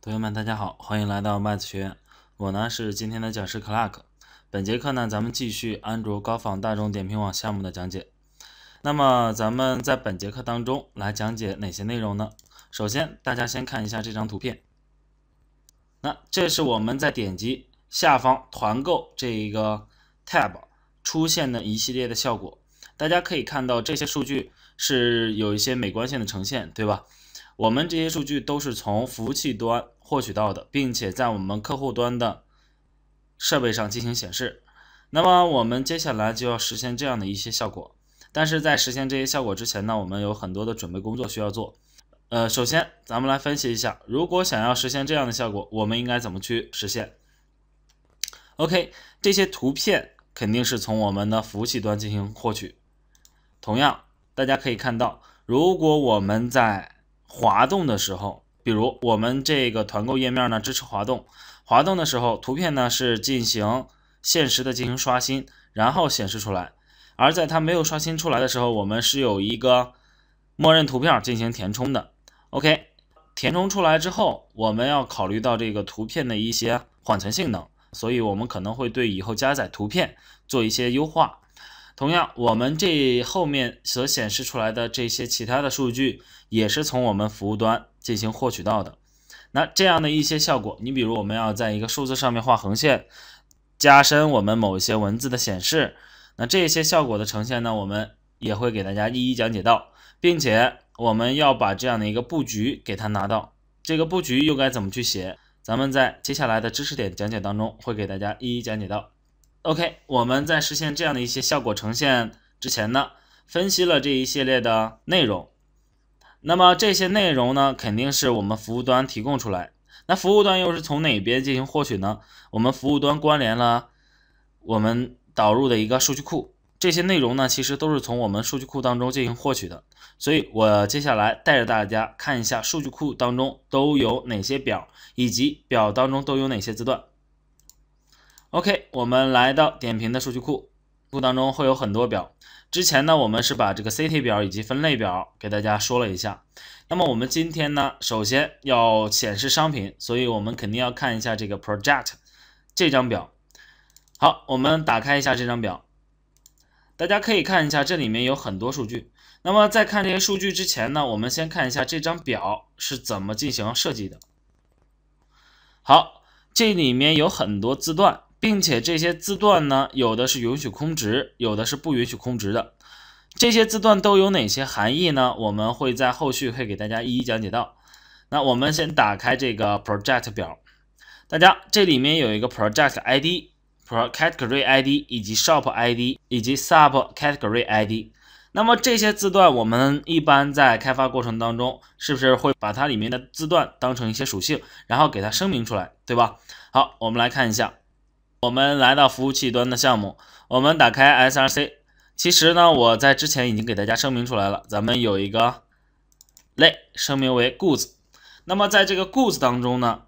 同学们，大家好，欢迎来到麦子学院。我呢是今天的讲师 Clark。本节课呢，咱们继续安卓高仿大众点评网项目的讲解。那么，咱们在本节课当中来讲解哪些内容呢？首先，大家先看一下这张图片。那这是我们在点击下方团购这一个 Tab 出现的一系列的效果。大家可以看到，这些数据是有一些美观性的呈现，对吧？我们这些数据都是从服务器端获取到的，并且在我们客户端的设备上进行显示。那么，我们接下来就要实现这样的一些效果。但是在实现这些效果之前呢，我们有很多的准备工作需要做。呃，首先，咱们来分析一下，如果想要实现这样的效果，我们应该怎么去实现？OK，这些图片肯定是从我们的服务器端进行获取。同样，大家可以看到，如果我们在滑动的时候，比如我们这个团购页面呢，支持滑动。滑动的时候，图片呢是进行限时的进行刷新，然后显示出来。而在它没有刷新出来的时候，我们是有一个默认图片进行填充的。OK，填充出来之后，我们要考虑到这个图片的一些缓存性能，所以我们可能会对以后加载图片做一些优化。同样，我们这后面所显示出来的这些其他的数据，也是从我们服务端进行获取到的。那这样的一些效果，你比如我们要在一个数字上面画横线，加深我们某一些文字的显示，那这些效果的呈现呢，我们也会给大家一一讲解到，并且我们要把这样的一个布局给它拿到，这个布局又该怎么去写？咱们在接下来的知识点讲解当中会给大家一一讲解到。OK，我们在实现这样的一些效果呈现之前呢，分析了这一系列的内容。那么这些内容呢，肯定是我们服务端提供出来。那服务端又是从哪边进行获取呢？我们服务端关联了我们导入的一个数据库，这些内容呢，其实都是从我们数据库当中进行获取的。所以，我接下来带着大家看一下数据库当中都有哪些表，以及表当中都有哪些字段。OK，我们来到点评的数据库库当中会有很多表。之前呢，我们是把这个 CT 表以及分类表给大家说了一下。那么我们今天呢，首先要显示商品，所以我们肯定要看一下这个 Project 这张表。好，我们打开一下这张表，大家可以看一下这里面有很多数据。那么在看这些数据之前呢，我们先看一下这张表是怎么进行设计的。好，这里面有很多字段。并且这些字段呢，有的是允许空值，有的是不允许空值的。这些字段都有哪些含义呢？我们会在后续会给大家一一讲解到。那我们先打开这个 project 表，大家这里面有一个 project ID、project category ID 以及 shop ID 以及 sub category ID。那么这些字段，我们一般在开发过程当中，是不是会把它里面的字段当成一些属性，然后给它声明出来，对吧？好，我们来看一下。我们来到服务器端的项目，我们打开 src。其实呢，我在之前已经给大家声明出来了，咱们有一个类声明为 Goods。那么在这个 Goods 当中呢，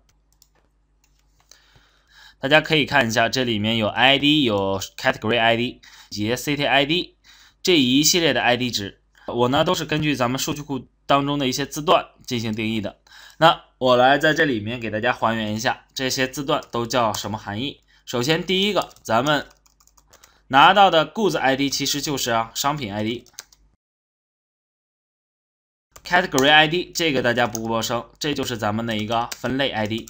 大家可以看一下，这里面有 ID、有 Category ID、以及 City ID 这一系列的 ID 值。我呢都是根据咱们数据库当中的一些字段进行定义的。那我来在这里面给大家还原一下，这些字段都叫什么含义？首先，第一个咱们拿到的 goods ID 其实就是商品 ID，category ID 这个大家不陌生，这就是咱们的一个分类 ID。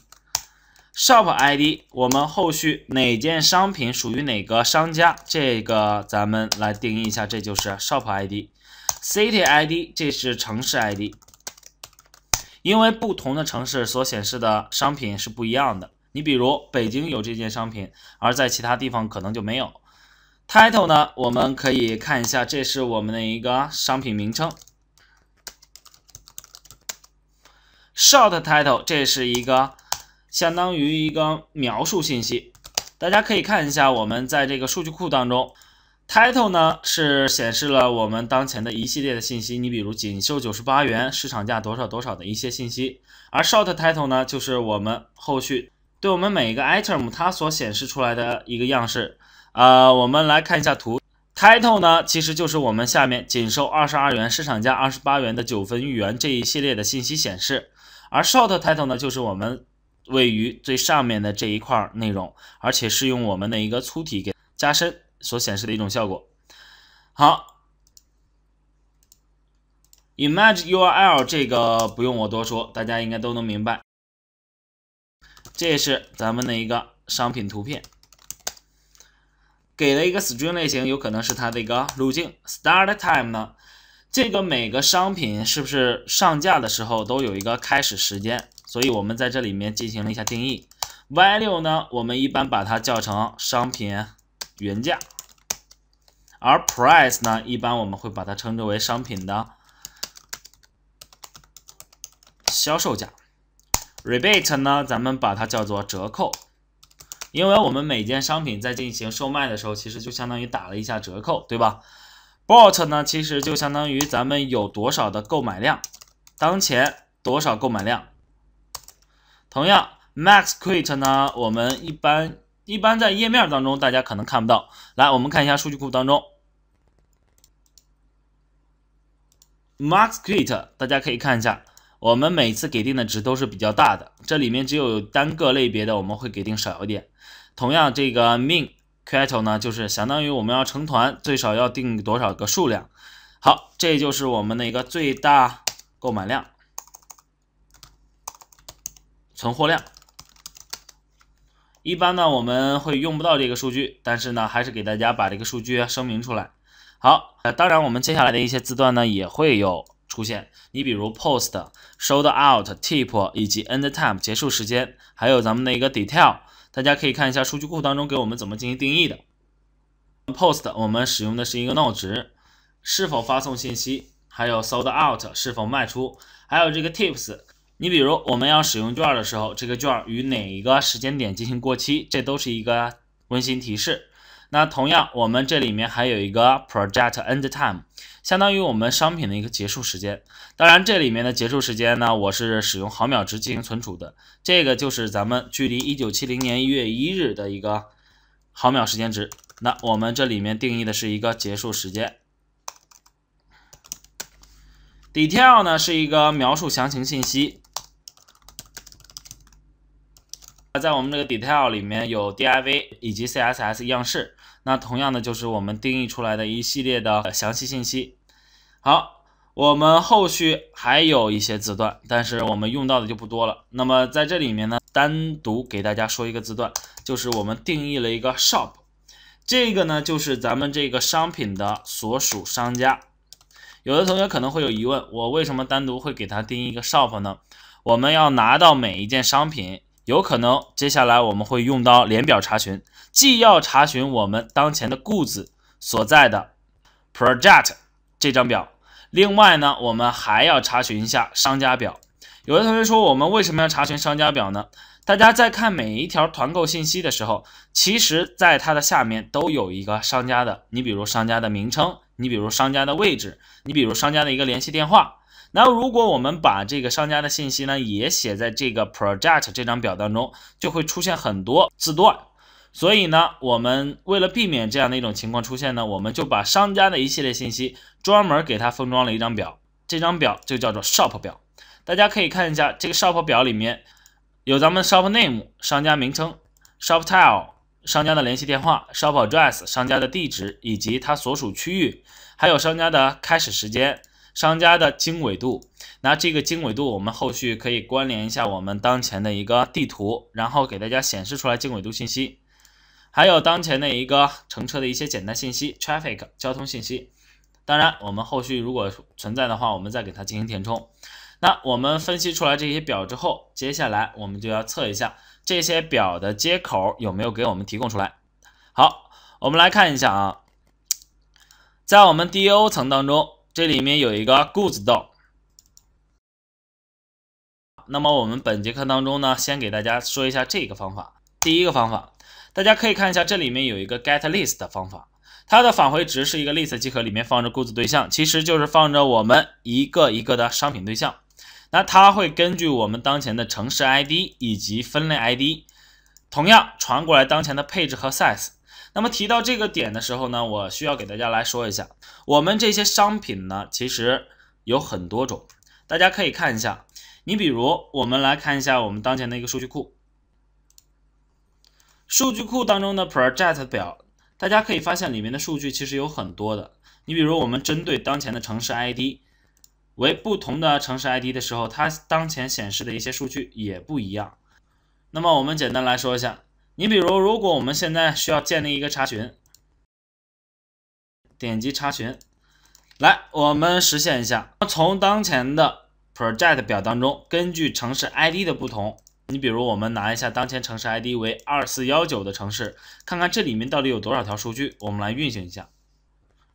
shop ID 我们后续哪件商品属于哪个商家，这个咱们来定义一下，这就是 shop ID。city ID 这是城市 ID，因为不同的城市所显示的商品是不一样的。你比如北京有这件商品，而在其他地方可能就没有。Title 呢，我们可以看一下，这是我们的一个商品名称。Short title 这是一个相当于一个描述信息，大家可以看一下，我们在这个数据库当中，Title 呢是显示了我们当前的一系列的信息，你比如“仅售九十八元”，市场价多少多少的一些信息，而 Short title 呢就是我们后续。对我们每一个 item，它所显示出来的一个样式，呃，我们来看一下图。Title 呢，其实就是我们下面仅售二十二元，市场价二十八元的九分芋元这一系列的信息显示。而 Short Title 呢，就是我们位于最上面的这一块内容，而且是用我们的一个粗体给加深所显示的一种效果。好，Image URL 这个不用我多说，大家应该都能明白。这是咱们的一个商品图片，给了一个 String 类型，有可能是它的一个路径。Start time 呢，这个每个商品是不是上架的时候都有一个开始时间？所以我们在这里面进行了一下定义。Value 呢，我们一般把它叫成商品原价，而 Price 呢，一般我们会把它称之为商品的销售价。Rebate 呢，咱们把它叫做折扣，因为我们每件商品在进行售卖的时候，其实就相当于打了一下折扣，对吧？Bought 呢，其实就相当于咱们有多少的购买量，当前多少购买量。同样，MaxQt u i 呢，我们一般一般在页面当中大家可能看不到，来，我们看一下数据库当中，MaxQt，u i 大家可以看一下。我们每次给定的值都是比较大的，这里面只有单个类别的我们会给定少一点。同样，这个 min c a n t i t 呢，就是相当于我们要成团最少要定多少个数量。好，这就是我们的一个最大购买量、存货量。一般呢，我们会用不到这个数据，但是呢，还是给大家把这个数据声明出来。好，当然我们接下来的一些字段呢，也会有。出现，你比如 post、sold out、tip 以及 end time 结束时间，还有咱们的一个 detail，大家可以看一下数据库当中给我们怎么进行定义的。post 我们使用的是一个 no 值，是否发送信息，还有 sold out 是否卖出，还有这个 tips，你比如我们要使用券的时候，这个券与哪一个时间点进行过期，这都是一个温馨提示。那同样，我们这里面还有一个 project end time。相当于我们商品的一个结束时间，当然这里面的结束时间呢，我是使用毫秒值进行存储的，这个就是咱们距离一九七零年一月一日的一个毫秒时间值。那我们这里面定义的是一个结束时间。detail 呢是一个描述详情信息，在我们这个 detail 里面有 div 以及 css 样式，那同样的就是我们定义出来的一系列的详细信息。好，我们后续还有一些字段，但是我们用到的就不多了。那么在这里面呢，单独给大家说一个字段，就是我们定义了一个 shop，这个呢就是咱们这个商品的所属商家。有的同学可能会有疑问，我为什么单独会给它定义一个 shop 呢？我们要拿到每一件商品，有可能接下来我们会用到联表查询，既要查询我们当前的雇子所在的 project。这张表，另外呢，我们还要查询一下商家表。有的同学说，我们为什么要查询商家表呢？大家在看每一条团购信息的时候，其实在它的下面都有一个商家的，你比如商家的名称，你比如商家的位置，你比如商家的一个联系电话。那如果我们把这个商家的信息呢，也写在这个 project 这张表当中，就会出现很多字段。所以呢，我们为了避免这样的一种情况出现呢，我们就把商家的一系列信息专门给他封装了一张表，这张表就叫做 shop 表。大家可以看一下，这个 shop 表里面有咱们 shop name 商家名称，shop t i l e 商家的联系电话，shop address 商家的地址以及它所属区域，还有商家的开始时间、商家的经纬度。那这个经纬度，我们后续可以关联一下我们当前的一个地图，然后给大家显示出来经纬度信息。还有当前的一个乘车的一些简单信息，traffic 交通信息。当然，我们后续如果存在的话，我们再给它进行填充。那我们分析出来这些表之后，接下来我们就要测一下这些表的接口有没有给我们提供出来。好，我们来看一下啊，在我们 DO 层当中，这里面有一个 goods Door。那么我们本节课当中呢，先给大家说一下这个方法。第一个方法。大家可以看一下，这里面有一个 get list 的方法，它的返回值是一个 list 集合，里面放着 goods 对象，其实就是放着我们一个一个的商品对象。那它会根据我们当前的城市 ID 以及分类 ID，同样传过来当前的配置和 size。那么提到这个点的时候呢，我需要给大家来说一下，我们这些商品呢，其实有很多种。大家可以看一下，你比如我们来看一下我们当前的一个数据库。数据库当中的 project 表，大家可以发现里面的数据其实有很多的。你比如我们针对当前的城市 ID 为不同的城市 ID 的时候，它当前显示的一些数据也不一样。那么我们简单来说一下，你比如如果我们现在需要建立一个查询，点击查询，来我们实现一下，从当前的 project 表当中，根据城市 ID 的不同。你比如我们拿一下当前城市 ID 为二四幺九的城市，看看这里面到底有多少条数据，我们来运行一下。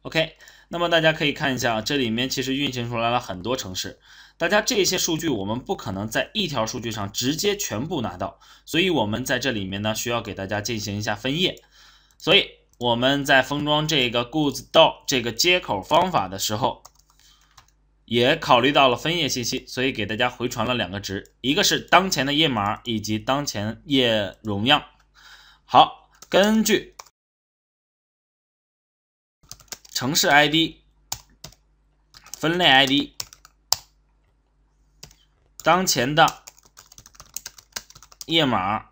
OK，那么大家可以看一下，这里面其实运行出来了很多城市。大家这些数据我们不可能在一条数据上直接全部拿到，所以我们在这里面呢需要给大家进行一下分页。所以我们在封装这个 GoodsDao 这个接口方法的时候。也考虑到了分页信息，所以给大家回传了两个值，一个是当前的页码以及当前页容量。好，根据城市 ID、分类 ID、当前的页码、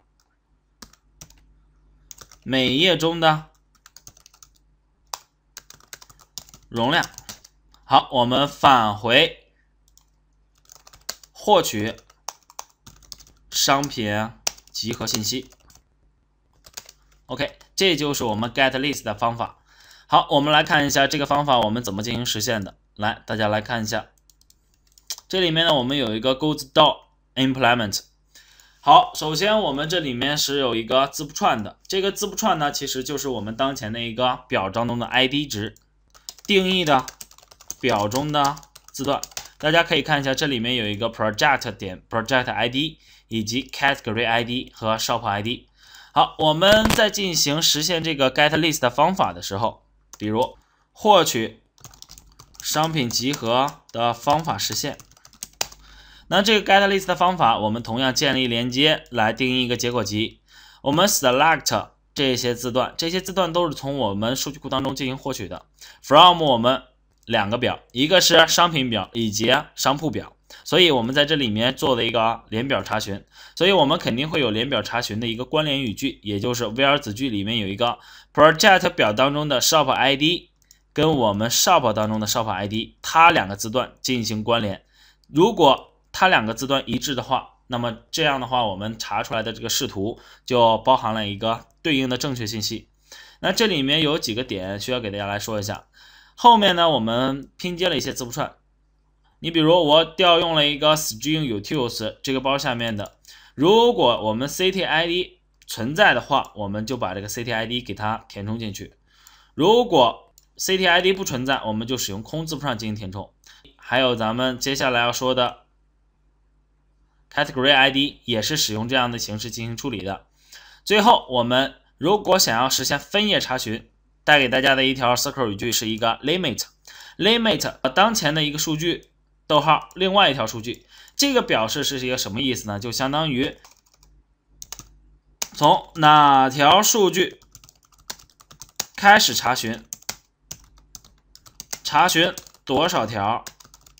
每页中的容量。好，我们返回获取商品集合信息。OK，这就是我们 get list 的方法。好，我们来看一下这个方法我们怎么进行实现的。来，大家来看一下，这里面呢我们有一个 goes d o implement。好，首先我们这里面是有一个字符串的，这个字符串呢其实就是我们当前的一个表中的 ID 值定义的。表中的字段，大家可以看一下，这里面有一个 project 点 project id 以及 category id 和 shop id。好，我们在进行实现这个 get list 方法的时候，比如获取商品集合的方法实现，那这个 get list 的方法，我们同样建立连接来定义一个结果集，我们 select 这些字段，这些字段都是从我们数据库当中进行获取的，from 我们。两个表，一个是商品表以及商铺表，所以我们在这里面做了一个联表查询，所以我们肯定会有联表查询的一个关联语句，也就是 w h e r e 子句里面有一个 project 表当中的 shop ID 跟我们 shop 当中的 shop ID，它两个字段进行关联，如果它两个字段一致的话，那么这样的话我们查出来的这个视图就包含了一个对应的正确信息。那这里面有几个点需要给大家来说一下。后面呢，我们拼接了一些字符串。你比如我调用了一个 String Utils 这个包下面的，如果我们 CT ID 存在的话，我们就把这个 CT ID 给它填充进去；如果 CT ID 不存在，我们就使用空字符串进行填充。还有咱们接下来要说的 Category ID 也是使用这样的形式进行处理的。最后，我们如果想要实现分页查询。带给大家的一条 circle 语句是一个 limit，limit 当前的一个数据，逗号，另外一条数据，这个表示是一个什么意思呢？就相当于从哪条数据开始查询，查询多少条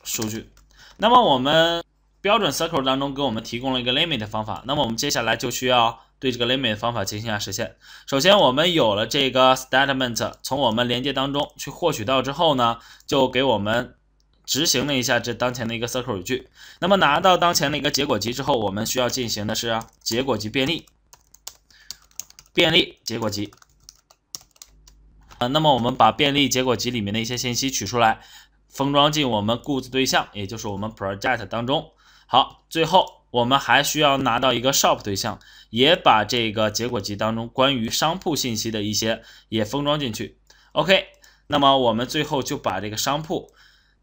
数据。那么我们标准 circle 当中给我们提供了一个 limit 的方法，那么我们接下来就需要。对这个 limit 方法进行一下实现。首先，我们有了这个 statement，从我们连接当中去获取到之后呢，就给我们执行了一下这当前的一个 circle 语句。那么拿到当前的一个结果集之后，我们需要进行的是结果集便利，便利结果集。那么我们把便利结果集里面的一些信息取出来，封装进我们 goods 对象，也就是我们 project 当中。好，最后。我们还需要拿到一个 shop 对象，也把这个结果集当中关于商铺信息的一些也封装进去。OK，那么我们最后就把这个商铺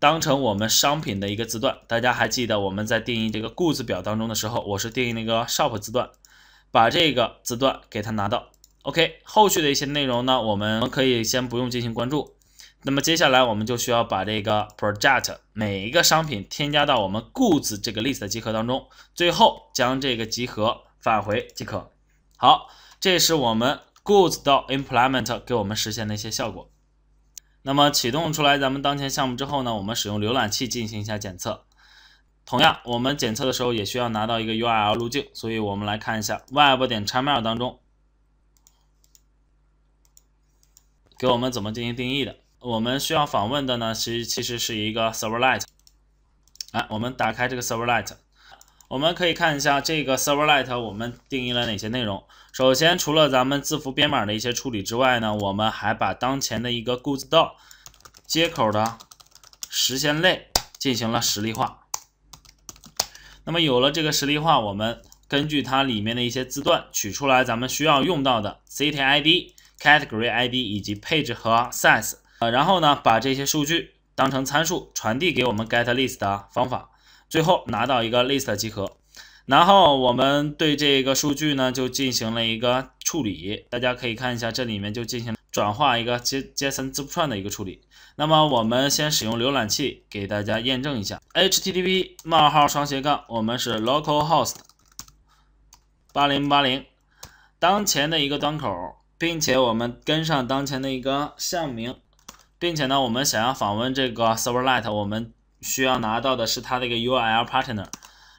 当成我们商品的一个字段。大家还记得我们在定义这个 goods 表当中的时候，我是定义那个 shop 字段，把这个字段给它拿到。OK，后续的一些内容呢，我们可以先不用进行关注。那么接下来我们就需要把这个 project 每一个商品添加到我们 goods 这个 list 集合当中，最后将这个集合返回即可。好，这是我们 goods 的 implement 给我们实现的一些效果。那么启动出来咱们当前项目之后呢，我们使用浏览器进行一下检测。同样，我们检测的时候也需要拿到一个 URL 路径，所以我们来看一下 web 点拆 l 当中给我们怎么进行定义的。我们需要访问的呢，其实其实是一个 ServerLight。来，我们打开这个 ServerLight，我们可以看一下这个 ServerLight 我们定义了哪些内容。首先，除了咱们字符编码的一些处理之外呢，我们还把当前的一个 GoodsDao 接口的实现类进行了实例化。那么有了这个实例化，我们根据它里面的一些字段取出来咱们需要用到的 CityId、CategoryId 以及配置和 Size。呃，然后呢，把这些数据当成参数传递给我们 get list 的方法，最后拿到一个 list 集合。然后我们对这个数据呢，就进行了一个处理。大家可以看一下，这里面就进行转化一个 JSON 字符串的一个处理。那么我们先使用浏览器给大家验证一下：HTTP 冒号双斜杠，我们是 localhost 八零八零当前的一个端口，并且我们跟上当前的一个项目名。并且呢，我们想要访问这个 ServerLight，我们需要拿到的是它的一个 URL Partner。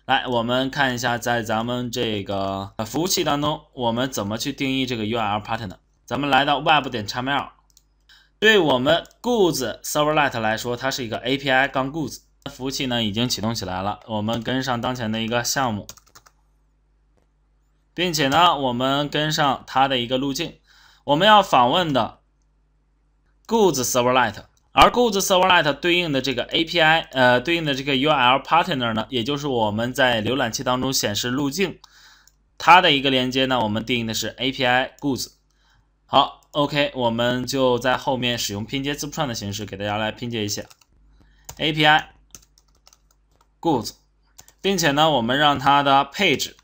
来，我们看一下，在咱们这个服务器当中，我们怎么去定义这个 URL Partner。咱们来到 Web 点 XML。对我们 Goods ServerLight 来说，它是一个 API。杠 Goods 服务器呢已经启动起来了，我们跟上当前的一个项目，并且呢，我们跟上它的一个路径，我们要访问的。Goods server light，而 Goods server light 对应的这个 API，呃，对应的这个 URL partner 呢，也就是我们在浏览器当中显示路径，它的一个连接呢，我们定义的是 API goods。好，OK，我们就在后面使用拼接字符串的形式给大家来拼接一下 API goods，并且呢，我们让它的配置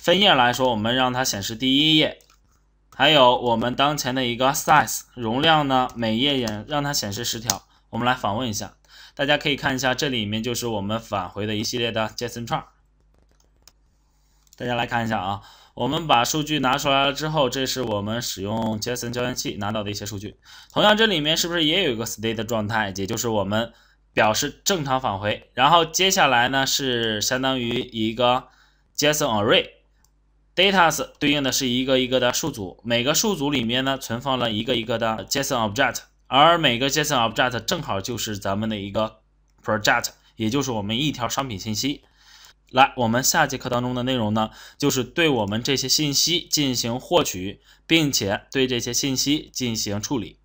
分页来说，我们让它显示第一页。还有我们当前的一个 size 容量呢？每页也让它显示十条。我们来访问一下，大家可以看一下，这里面就是我们返回的一系列的 JSON 字串。大家来看一下啊，我们把数据拿出来了之后，这是我们使用 JSON 交换器拿到的一些数据。同样，这里面是不是也有一个 state 状态，也就是我们表示正常返回？然后接下来呢，是相当于一个 JSON array。datas 对应的是一个一个的数组，每个数组里面呢存放了一个一个的 JSON object，而每个 JSON object 正好就是咱们的一个 project，也就是我们一条商品信息。来，我们下节课当中的内容呢，就是对我们这些信息进行获取，并且对这些信息进行处理。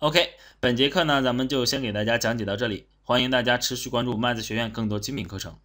OK，本节课呢，咱们就先给大家讲解到这里，欢迎大家持续关注麦子学院更多精品课程。